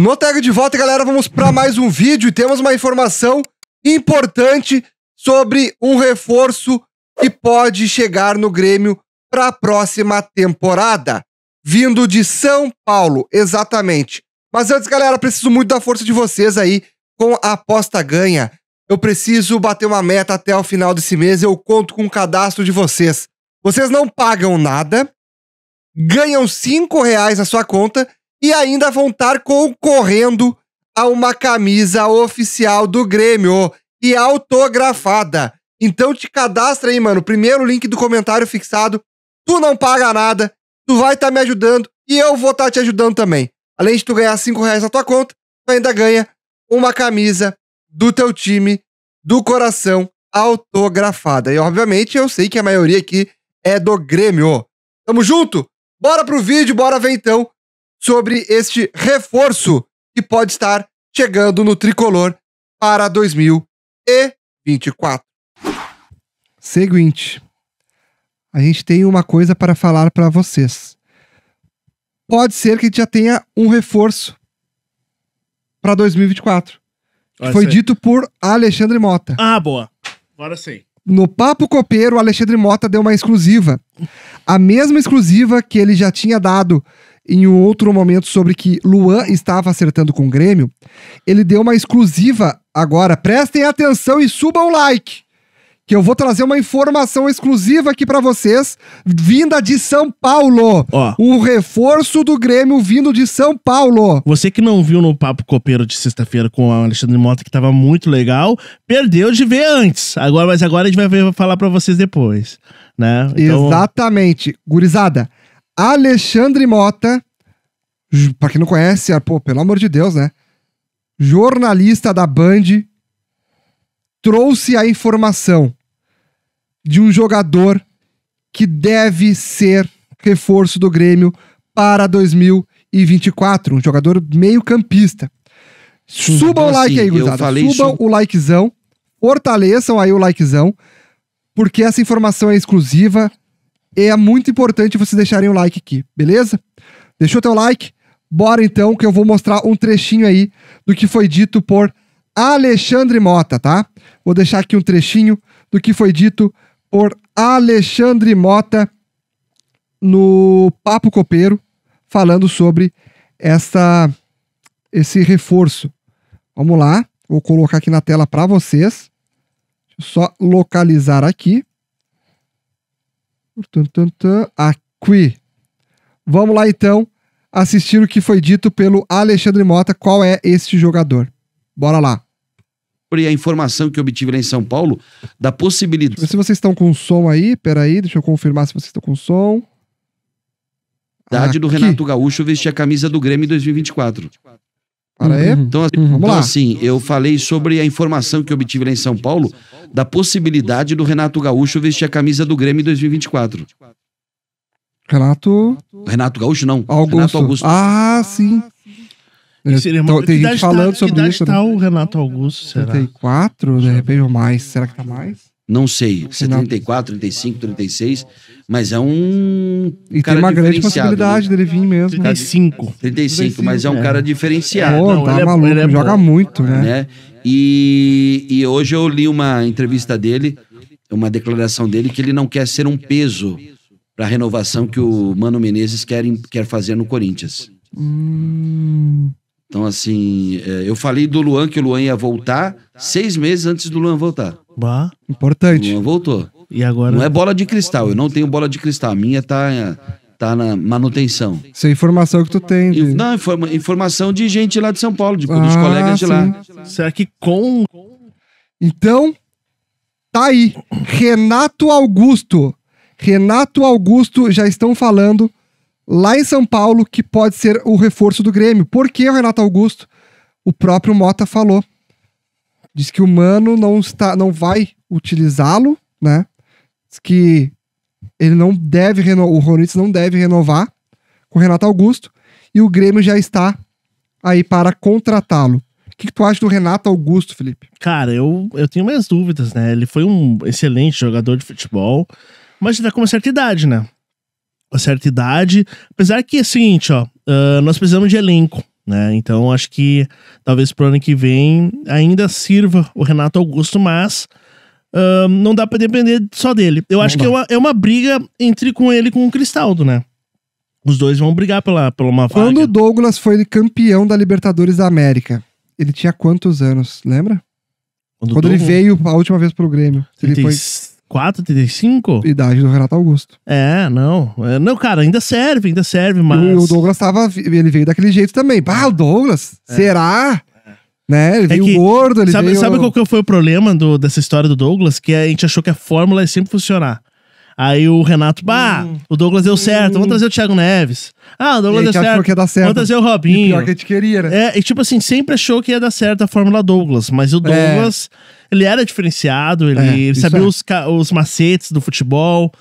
No Tag de Volta, galera, vamos para mais um vídeo e temos uma informação importante sobre um reforço que pode chegar no Grêmio para a próxima temporada, vindo de São Paulo, exatamente. Mas antes, galera, preciso muito da força de vocês aí com a aposta ganha. Eu preciso bater uma meta até o final desse mês, eu conto com o cadastro de vocês. Vocês não pagam nada, ganham 5 reais na sua conta e ainda vão estar concorrendo a uma camisa oficial do Grêmio e autografada. Então te cadastra aí, mano. Primeiro link do comentário fixado. Tu não paga nada, tu vai estar tá me ajudando e eu vou estar tá te ajudando também. Além de tu ganhar 5 reais na tua conta, tu ainda ganha uma camisa do teu time, do coração, autografada. E obviamente eu sei que a maioria aqui é do Grêmio. Tamo junto? Bora pro vídeo, bora ver então sobre este reforço que pode estar chegando no tricolor para 2024. Seguinte, a gente tem uma coisa para falar para vocês. Pode ser que a gente já tenha um reforço para 2024. foi dito por Alexandre Mota. Ah, boa. Agora sim. No Papo Copeiro, Alexandre Mota deu uma exclusiva. A mesma exclusiva que ele já tinha dado em um outro momento sobre que Luan estava acertando com o Grêmio, ele deu uma exclusiva agora. Prestem atenção e subam o like, que eu vou trazer uma informação exclusiva aqui para vocês, vinda de São Paulo. Ó. Um reforço do Grêmio vindo de São Paulo. Você que não viu no Papo Copeiro de sexta-feira com o Alexandre Mota, que estava muito legal, perdeu de ver antes. Agora, mas agora a gente vai ver, falar para vocês depois. Né? Então... Exatamente. Gurizada, Alexandre Mota, para quem não conhece, ah, pô, pelo amor de Deus, né? Jornalista da Band trouxe a informação de um jogador que deve ser reforço do Grêmio para 2024, um jogador meio-campista. Subam então, o like assim, aí, gurizada. Subam isso... o likezão, fortaleçam aí o likezão, porque essa informação é exclusiva é muito importante vocês deixarem o like aqui, beleza? Deixou teu like? Bora então que eu vou mostrar um trechinho aí do que foi dito por Alexandre Mota, tá? Vou deixar aqui um trechinho do que foi dito por Alexandre Mota no Papo Copeiro, falando sobre essa esse reforço. Vamos lá, vou colocar aqui na tela para vocês. Deixa eu só localizar aqui. Aqui. Vamos lá então assistir o que foi dito pelo Alexandre Mota, qual é este jogador. Bora lá. E a informação que obtive lá em São Paulo da possibilidade. Se vocês estão com som aí, peraí, deixa eu confirmar se vocês estão com som. Aqui. do Renato Gaúcho vestir a camisa do Grêmio em 2024. Para aí. Uhum. Então, assim, uhum. então, assim, eu falei sobre a informação que obtive lá em São Paulo da possibilidade do Renato Gaúcho vestir a camisa do Grêmio em 2024. Renato. Renato Gaúcho, não. Augusto. Renato Augusto. Ah, sim. seria uma... Então, tem gente falando tá, sobre isso. Tá o Renato Augusto, será? 34, de repente, ou mais. Será que tá mais? Não sei, 74, 35, 36, mas é um. E cara tem uma grande possibilidade né? dele vir mesmo. 35. 35, 35 mas é um é. cara diferenciado. Pô, não, tá ele é- maluco, ele é joga bom. muito, né? né? E, e hoje eu li uma entrevista dele, uma declaração dele, que ele não quer ser um peso para a renovação que o Mano Menezes quer, quer fazer no Corinthians. Hum. Então, assim, é, eu falei do Luan que o Luan ia voltar seis meses antes do Luan voltar. Bah, importante. voltou. E agora? Não é bola de cristal, eu não tenho bola de cristal. A minha tá, tá na manutenção. Isso é informação que tu tem. De... Não, informa, informação de gente lá de São Paulo, de, ah, dos colegas de sim. lá. Será que com. Então, tá aí. Renato Augusto. Renato Augusto já estão falando lá em São Paulo que pode ser o reforço do Grêmio. Por que o Renato Augusto? O próprio Mota falou. Diz que o humano não, está, não vai utilizá-lo, né? Diz que ele não deve renovar, o Ronitz não deve renovar com o Renato Augusto e o Grêmio já está aí para contratá-lo. O que, que, tu acha do Renato Augusto, Felipe? Cara, eu, eu tenho minhas dúvidas, né? Ele foi um excelente jogador de futebol, mas ele tá com uma certa idade, né? Uma certa idade. Apesar que é o seguinte, ó, uh, nós precisamos de elenco. Né? Então acho que talvez pro ano que vem ainda sirva o Renato Augusto, mas uh, não dá para depender só dele. Eu não acho dá. que é uma, é uma briga entre com ele e com o Cristaldo, né? Os dois vão brigar pela, pela uma vaga. Quando o Douglas foi campeão da Libertadores da América, ele tinha quantos anos, lembra? Quando, Quando Douglas... ele veio a última vez pro Grêmio. Ele foi 34, 35? Idade do Renato Augusto. É, não. É, não, cara, ainda serve, ainda serve, mas. E o Douglas tava. Ele veio daquele jeito também. Ah, o Douglas? É. Será? Né? Ele é veio que, gordo, ele sabe, veio... Sabe qual que foi o problema do, dessa história do Douglas? Que a gente achou que a fórmula ia sempre funcionar. Aí o Renato, bah, hum. o Douglas deu certo, hum. vamos trazer o Thiago Neves. Ah, o Douglas deu certo, que ia dar certo, vamos trazer o Robinho. E pior que a gente queria, né? É, e tipo assim, sempre achou que ia dar certo a Fórmula Douglas, mas o é. Douglas, é. ele era diferenciado, ele, é, sabia é. os, os macetes do futebol.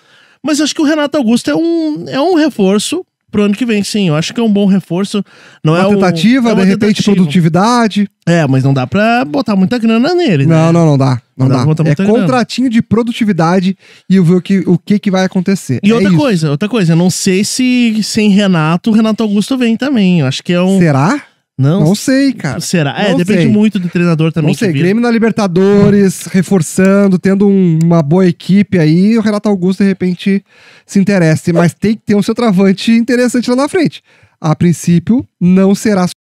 Mas eu acho que o Renato Augusto é um, é um reforço pro ano que vem, sim. Eu acho que é um bom reforço. Não uma é tentativa, o, é uma de repente, tentativa. produtividade. É, mas não dá pra botar muita grana nele, né? Não, não, não dá. Não, não dá. dá. É contratinho grana. de produtividade e ver o que, o que, que vai acontecer. E é outra isso. coisa, outra coisa, eu não sei se sem Renato, o Renato Augusto vem também. Eu acho que é um. Será? Não, não sei, cara. Será? É, não é, depende sei. muito do treinador também. Não sei, Grêmio na Libertadores, reforçando, tendo um, uma boa equipe aí, o Renato Augusto de repente se interessa mas tem que ter um seu travante interessante lá na frente. A princípio, não será